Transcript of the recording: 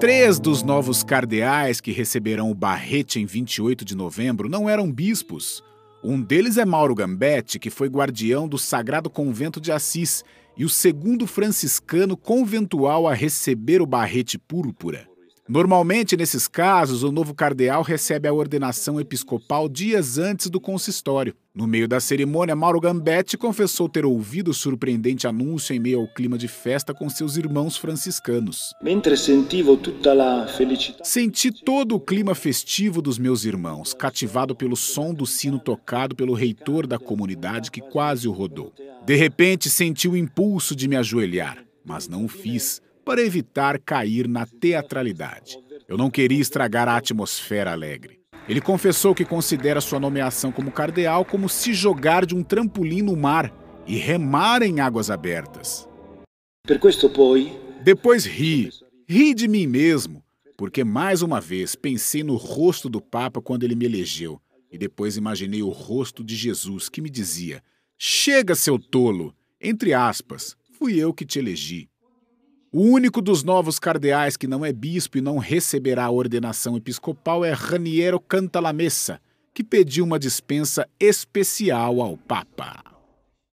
Três dos novos cardeais que receberão o barrete em 28 de novembro não eram bispos. Um deles é Mauro Gambetti, que foi guardião do Sagrado Convento de Assis e o segundo franciscano conventual a receber o barrete púrpura. Normalmente, nesses casos, o novo cardeal recebe a ordenação episcopal dias antes do consistório. No meio da cerimônia, Mauro Gambetti confessou ter ouvido o surpreendente anúncio em meio ao clima de festa com seus irmãos franciscanos. Senti todo o clima festivo dos meus irmãos, cativado pelo som do sino tocado pelo reitor da comunidade que quase o rodou. De repente, senti o impulso de me ajoelhar, mas não o fiz para evitar cair na teatralidade. Eu não queria estragar a atmosfera alegre. Ele confessou que considera sua nomeação como cardeal como se jogar de um trampolim no mar e remar em águas abertas. Depois ri, ri de mim mesmo, porque mais uma vez pensei no rosto do Papa quando ele me elegeu e depois imaginei o rosto de Jesus que me dizia: Chega, seu tolo! Entre aspas, fui eu que te elegi. O único dos novos cardeais que não é bispo e não receberá a ordenação episcopal é Raniero Cantalamessa, que pediu uma dispensa especial ao Papa.